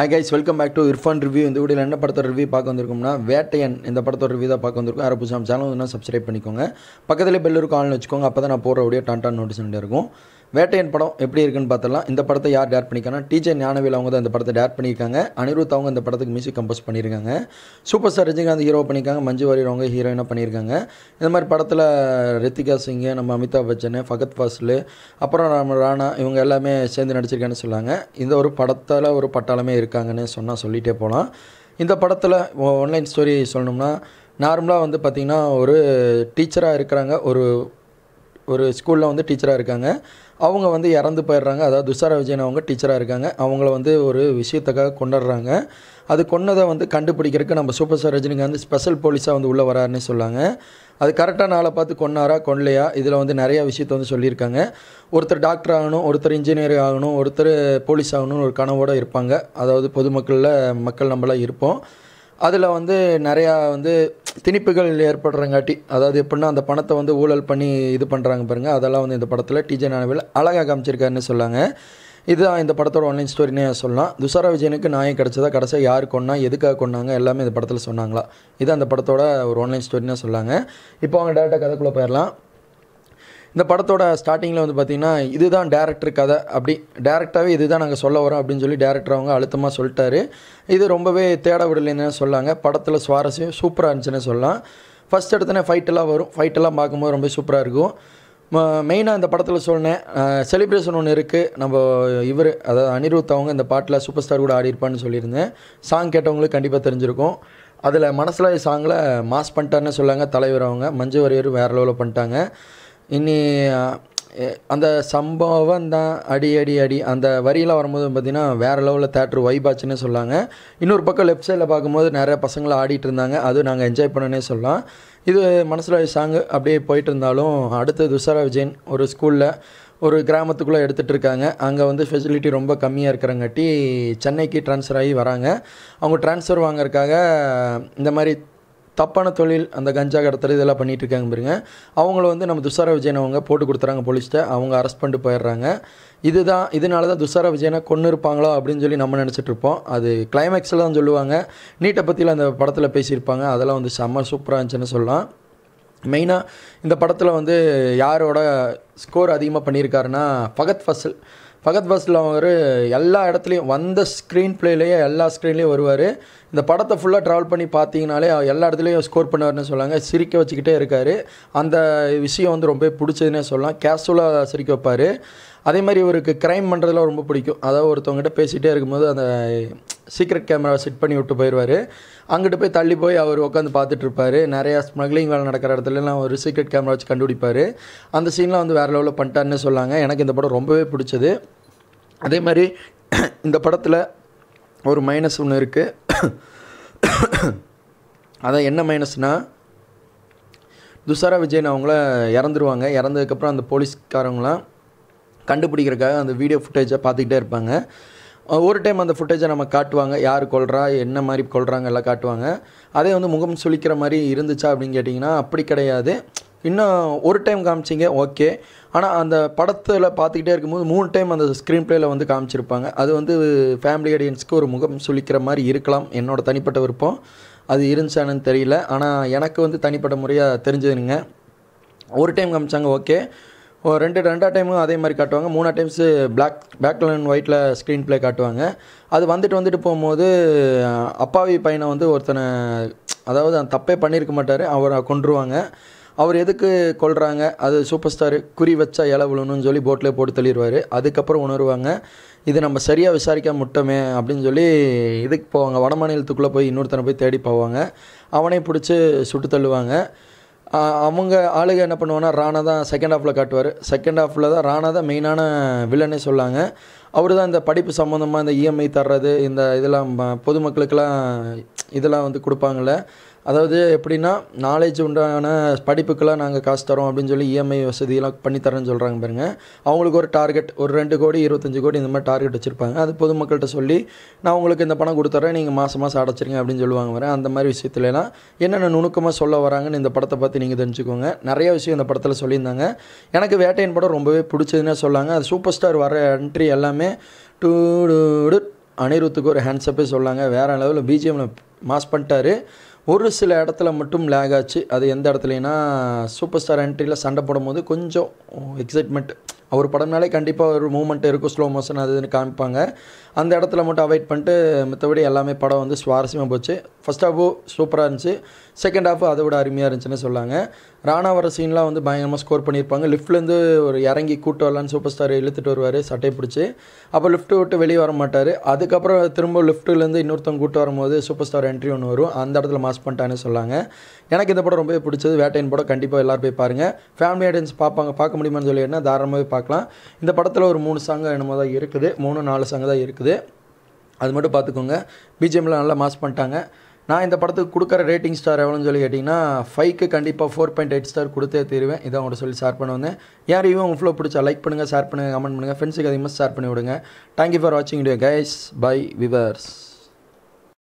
high guys welcome back to Irfan review இந்த video என்ன படத்தோட ரிவ்யூ பார்க்க வந்திருக்கோம்னா வேட்டையன் இந்த படத்தோட ரிவ்யூ தான் பார்க்க வந்திருக்கும் யாரும் புதுசாக சேனல் சப்ஸ்கிரைப் பண்ணிக்கோங்க பக்கத்தில் பெல் இருக்கும் ஆள்னு வச்சுக்கோங்க அப்போ தான் நான் போகிற வீடியோ டான்டான் நோட்டீஸ் இருக்கும் வேட்டையன் படம் எப்படி இருக்குன்னு பார்த்தலாம் இந்த படத்தை யார் டேட் பண்ணிக்கலாம் டிஜே ஞானவேல் அவங்க தான் இந்த படத்தை டேட் பண்ணியிருக்காங்க அனிருத் அவங்க இந்த படத்துக்கு மியூசிக் கம்போஸ் பண்ணியிருக்காங்க சூப்பர் ஸ்டார் ரஜினிகாந்த் ஹீரோ பண்ணியிருக்காங்க மஞ்சு வாரியர் அவங்க ஹீரோயினாக பண்ணியிருக்காங்க இந்த மாதிரி படத்தில் ரித்திகா சிங்கு நம்ம அமிதாப் பச்சன் ஃபகத் ஃபாசில் அப்புறம் நம்ம ராணா இவங்க எல்லாமே சேர்ந்து நடிச்சிருக்கேன்னு சொல்லுவாங்க இந்த ஒரு படத்தில் ஒரு பட்டாளமே இருக்காங்கன்னு சொன்னால் சொல்லிகிட்டே போகலாம் இந்த படத்தில் ஆன்லைன் ஸ்டோரி சொல்லணும்னா நார்மலாக வந்து பார்த்திங்கன்னா ஒரு டீச்சராக இருக்கிறாங்க ஒரு ஒரு ஸ்கூலில் வந்து டீச்சராக இருக்காங்க அவங்க வந்து இறந்து போயிடுறாங்க அதாவது துஷார விஜயன் அவங்க டீச்சராக இருக்காங்க அவங்கள வந்து ஒரு விஷயத்துக்காக கொண்டாடுறாங்க அது கொன்னதை வந்து கண்டுபிடிக்கிறதுக்கு நம்ம சூப்பர் ஸ்டார் வந்து ஸ்பெஷல் போலீஸாக வந்து உள்ளே வராருன்னு சொல்லாங்க அது கரெக்டாக நாளை பார்த்து கொன்னாரா கொல்லையா இதில் வந்து நிறையா விஷயத்த வந்து சொல்லியிருக்காங்க ஒருத்தர் டாக்டர் ஆகணும் ஒருத்தர் இன்ஜினியர் ஆகணும் ஒருத்தர் போலீஸ் ஆகணும்னு ஒரு கனவோடு இருப்பாங்க அதாவது பொதுமக்களில் மக்கள் நம்மளாம் இருப்போம் அதில் வந்து நிறையா வந்து திணிப்புகள் ஏற்படுறங்காட்டி அதாவது எப்படின்னா அந்த பணத்தை வந்து ஊழல் பண்ணி இது பண்ணுறாங்க பாருங்கள் அதெல்லாம் வந்து இந்த படத்தில் டிஜே நானவில் அழகாக காமிச்சிருக்காருன்னு சொன்னாங்க இதுதான் இந்த படத்தோட ஆன்லைன் ஸ்டோரினே சொல்லலாம் துஷாரா விஜயனுக்கு நாயம் கிடச்சதா கடைசியாக யார் கொண்டா எதுக்காக கொண்டாங்க எல்லாமே இந்த படத்தில் சொன்னாங்களா இது அந்த படத்தோட ஒரு ஆன்லைன் ஸ்டோரினே சொல்லாங்க இப்போ அவங்க டேரெக்டாக கதைக்குள்ளே போயிடலாம் இந்த படத்தோட ஸ்டார்டிங்கில் வந்து பார்த்திங்கன்னா இதுதான் டேரக்டர் கதை அப்படி டேரெக்டாகவே இதுதான் நாங்கள் சொல்ல வரோம் அப்படின்னு சொல்லி டேரக்டர் அவங்க அழுத்தமாக சொல்லிட்டாரு இது ரொம்பவே தேட விடலைன்னு சொல்லாங்க படத்தில் சுவாரஸ்யம் சூப்பராக இருந்துச்சுன்னு சொல்லலாம் ஃபஸ்ட் எடுத்தனே ஃபைட்டெல்லாம் வரும் ஃபைட்டெல்லாம் பார்க்கும்போது ரொம்ப சூப்பராக இருக்கும் மெயினாக இந்த படத்தில் சொன்னேன் செலிப்ரேஷன் ஒன்று இருக்குது நம்ம இவர் அதாவது அனிருத் அவங்க இந்த பாட்டில் சூப்பர் ஸ்டார் கூட ஆடிருப்பான்னு சொல்லியிருந்தேன் சாங் கேட்டவங்களுக்கு கண்டிப்பாக தெரிஞ்சிருக்கும் அதில் மனசில் சாங்கில் மாஸ் பண்ணிட்டாருன்னு சொல்லாங்க தலைவர் அவங்க மஞ்சு வரையர் வேறு லெவலில் பண்ணிட்டாங்க இனி அந்த சம்பவம் தான் அடி அடி அடி அந்த வரியில் வரும்போது பார்த்திங்கன்னா வேறு லெவலில் தேட்ரு வைபாச்சுன்னு சொல்லாங்க இன்னொரு பக்கம் லெஃப்ட் சைடில் பார்க்கும்போது நிறைய பசங்களை ஆடிட்டு இருந்தாங்க அது நாங்கள் என்ஜாய் பண்ணனே சொல்லலாம் இது மனசில் சாங்கு அப்படியே போயிட்டு இருந்தாலும் அடுத்து துஷாரா விஜயன் ஒரு ஸ்கூலில் ஒரு கிராமத்துக்குள்ளே எடுத்துகிட்டு இருக்காங்க அங்கே வந்து ஃபெசிலிட்டி ரொம்ப கம்மியாக இருக்கிறங்காட்டி சென்னைக்கு ட்ரான்ஸ்ஃபர் ஆகி வராங்க அவங்க ட்ரான்ஸ்ஃபர் வாங்கறதுக்காக இந்த மாதிரி தப்பான தொழில் அந்த கஞ்சா கடத்தல் இதெல்லாம் பண்ணிகிட்டு இருக்காங்க பாருங்க அவங்கள வந்து நம்ம துஷார விஜயன் அவங்க போட்டு கொடுத்துறாங்க போலீஸ்கிட்ட அவங்க அரெஸ்ட் பண்ணிட்டு போயிடுறாங்க இதுதான் இதனால தான் துஷார விஜயனை கொன்று இருப்பாங்களோ அப்படின்னு சொல்லி நம்ம நினச்சிட்டு இருப்போம் அது கிளைமேக்ஸில் தான் சொல்லுவாங்க நீட்டை பற்றியில் அந்த படத்தில் பேசியிருப்பாங்க அதெல்லாம் வந்து செம்ம சூப்பராக இருந்துச்சுன்னு சொல்லலாம் மெயினாக இந்த படத்தில் வந்து யாரோட ஸ்கோர் அதிகமாக பண்ணியிருக்காருன்னா ஃபகத் ஃபசல் ஃபகத் பஸ்ல அவர் எல்லா இடத்துலையும் வந்த ஸ்க்ரீன் பிளேலேயே எல்லா ஸ்க்ரீன்லேயும் வருவார் இந்த படத்தை ஃபுல்லாக ட்ராவல் பண்ணி பார்த்தீங்கனாலே எல்லா இடத்துலையும் ஸ்கோர் பண்ணுவார்னு சொல்லுவாங்க சிரிக்க வச்சுக்கிட்டே இருக்கார் அந்த விஷயம் வந்து ரொம்ப பிடிச்சதுன்னே சொல்லலாம் கேஷுவலாக சிரிக்க வைப்பார் அதே மாதிரி இவருக்கு க்ரைம் பண்ணுறதுலாம் ரொம்ப பிடிக்கும் அதாவது ஒருத்தவங்ககிட்ட பேசிகிட்டே இருக்கும்போது அந்த சீக்ரெட் கேமராவை செட் பண்ணி விட்டு போயிடுவார் அங்கிட்டு போய் தள்ளி போய் அவர் உட்காந்து பார்த்துட்ருப்பார் நிறையா ஸ்மக்லிங் வேலை நடக்கிற இடத்துலலாம் ஒரு சீக்ரெட் கேமரா வச்சு கண்டுபிடிப்பார் அந்த சீன்லாம் வந்து வேறு லெவலில் பண்ணிட்டான்னு சொல்லாங்க எனக்கு இந்த படம் ரொம்பவே பிடிச்சது அதே மாதிரி இந்த படத்தில் ஒரு மைனஸ் ஒன்று இருக்குது அதான் என்ன மைனஸ்னால் துஷாரா விஜயன் அவங்கள இறந்துருவாங்க இறந்ததுக்கப்புறம் அந்த போலீஸ்காரங்களாம் கண்டுபிடிக்கிறக்காக அந்த வீடியோ ஃபுட்டேஜை பார்த்துக்கிட்டே இருப்பாங்க ஒரு டைம் அந்த ஃபுட்டேஜை நம்ம காட்டுவாங்க யார் கொள்றா என்ன மாதிரி கொள்கிறாங்க எல்லாம் காட்டுவாங்க அதே வந்து முகம் சுழிக்கிற மாதிரி இருந்துச்சா அப்படின்னு கேட்டிங்கன்னா அப்படி கிடையாது இன்னும் ஒரு டைம் காமிச்சிங்க ஓகே ஆனால் அந்த படத்தில் பார்த்துக்கிட்டே இருக்கும்போது மூணு டைம் அந்த ஸ்க்ரீன் பிளேயில் வந்து காமிச்சிருப்பாங்க அது வந்து ஃபேமிலி ஆடியன்ஸ்க்கு ஒரு முகம் சுழிக்கிற மாதிரி இருக்கலாம் என்னோடய தனிப்பட்ட விருப்பம் அது இருந்துச்சானு தெரியல ஆனால் எனக்கு வந்து தனிப்பட்ட முறையாக தெரிஞ்சதுங்க ஒரு டைம் காமிச்சாங்க ஓகே ரெண்டு ரெண்டா டைமும் அதே மாதிரி காட்டுவாங்க மூணா டைம்ஸு பிளாக் பிளாக் அண்ட் ஒயிட்டில் ஸ்க்ரீன் ப்ளே காட்டுவாங்க அது வந்துட்டு வந்துட்டு போகும்போது அப்பாவி பையனை வந்து ஒருத்தனை அதாவது அந்த தப்பே பண்ணியிருக்க மாட்டார் அவரை கொண்டுருவாங்க அவர் எதுக்கு கொள்கிறாங்க அது சூப்பர் ஸ்டார் குறி வச்சா இல விழணும்னு சொல்லி போட்டில் போட்டு தள்ளிடுவார் அதுக்கப்புறம் உணருவாங்க இது நம்ம சரியாக விசாரிக்க முட்டோமே அப்படின்னு சொல்லி இதுக்கு போவாங்க வடமாநிலத்துக்குள்ளே போய் இன்னொருத்தனை போய் தேடி போவாங்க அவனே பிடிச்சி சுட்டு தள்ளுவாங்க அவங்க ஆளுக என்ன பண்ணுவாங்கன்னா ராணா தான் செகண்ட் ஹாஃபில் காட்டுவார் செகண்ட் ஹாஃபில் தான் ராணா தான் மெயினான வில்லனே சொல்லாங்க அவர் தான் இந்த படிப்பு சம்மந்தமாக இந்த இஎம்ஐ e தர்றது இந்த இதெல்லாம் பொதுமக்களுக்கெல்லாம் இதெல்லாம் வந்து கொடுப்பாங்கள்ல அதாவது எப்படின்னா நாலேஜ் உண்டான படிப்புக்கெல்லாம் நாங்கள் காசு தரோம் அப்படின்னு சொல்லி இஎம்ஐ e வசதியெல்லாம் பண்ணித்தரேன்னு சொல்கிறாங்க பாருங்க அவங்களுக்கு ஒரு டார்கெட் ஒரு ரெண்டு கோடி இருபத்தஞ்சி கோடி இந்த மாதிரி டார்கெட் வச்சுருப்பாங்க அது பொதுமக்கள்கிட்ட சொல்லி நான் உங்களுக்கு இந்த பணம் கொடுத்துறேன் நீங்கள் மாதம் மாதம் அடைச்சிருங்க அப்படின்னு சொல்லுவாங்க வரேன் அந்த மாதிரி விஷயத்துலலாம் என்னென்ன நுணுக்கமாக சொல்ல வராங்கன்னு இந்த படத்தை பற்றி நீங்கள் தெரிஞ்சுக்கோங்க நிறைய விஷயம் இந்த படத்தில் சொல்லியிருந்தாங்க எனக்கு வேட்டையின் படம் ரொம்பவே பிடிச்சதுன்னே சொல்லாங்க அது சூப்பர் ஸ்டார் வர என்ட்ரி எல்லாமே டூ அனிருத்துக்கு ஒரு ஹேண்ட்ஸப்பே சொல்லாங்க வேறு லெவலில் பிஜிஎம்மில் மாஸ் பண்ணிட்டாரு ஒரு சில இடத்துல மட்டும் லேக் ஆச்சு அது எந்த இடத்துலனா சூப்பர் ஸ்டார் என்ட்ரியில் சண்டை போடும் போது கொஞ்சம் எக்ஸைட்மெண்ட் அவர் படம்னாலே கண்டிப்பாக ஒரு மூமெண்ட் இருக்கும் ஸ்லோ மோஷன் அது இதுன்னு காமிப்பாங்க அந்த இடத்துல மட்டும் அவாய்ட் பண்ணிட்டு மற்றபடி எல்லாமே படம் வந்து சுவாரஸ்யமாக போச்சு ஃபஸ்ட் ஹாஃபும் சூப்பராக இருந்துச்சு செகண்ட் ஹாஃபு அதை விட அருமையாக இருந்துச்சுன்னு சொல்லாங்க ராணா வர சீன்லாம் வந்து பயங்கரமாக ஸ்கோர் பண்ணியிருப்பாங்க லிஃப்ட்லேருந்து ஒரு இறங்கி கூட்டு வரலான்னு சூப்பர் ஸ்டார் இழுத்துட்டு வருவார் சட்டை பிடிச்சி அப்போ லிஃப்ட்டு விட்டு வெளியே வர மாட்டார் அதுக்கப்புறம் திரும்ப லிஃப்ட்டுலேருந்து இன்னொருத்தவங்க கூட்டு வரும்போது சூப்பர் ஸ்டார் என்ட்ரி ஒன்று வரும் அந்த இடத்துல மாஸ் பண்ணிட்டான்னு சொல்லாங்க எனக்கு இந்த படம் ரொம்பவே பிடிச்சது வேட்டையின் படம் கண்டிப்பாக எல்லோரும் போய் பாருங்கள் ஃபேமிலி ஆடியன்ஸ் பார்ப்பாங்க பார்க்க முடியுமான்னு சொல்லி என்ன தாராளமாக பார்க்க பார்க்கலாம் இந்த படத்தில் ஒரு மூணு சாங்கு என்னமோ தான் இருக்குது மூணு நாலு சாங்கு தான் இருக்குது அது மட்டும் பார்த்துக்கோங்க பிஜிஎம்மில் நல்லா மாஸ் பண்ணிட்டாங்க நான் இந்த படத்துக்கு கொடுக்குற ரேட்டிங் ஸ்டார் எவ்வளோன்னு சொல்லி கேட்டிங்கன்னா ஃபைவ்க்கு கண்டிப்பாக ஃபோர் பாயிண்ட் எயிட் ஸ்டார் கொடுத்தே தீருவேன் இதை அவங்கள்ட்ட சொல்லி ஷேர் பண்ண வந்தேன் யார் இவன் ஃபுல்லோ பிடிச்சா லைக் பண்ணுங்கள் ஷேர் பண்ணுங்கள் கமெண்ட் பண்ணுங்கள் ஃப்ரெண்ட்ஸுக்கு அதிகமாக ஷேர் பண்ணி விடுங்க தேங்க்யூ ஃபார் வாட்சிங் வீடியோ கைஸ் பை விவர்ஸ்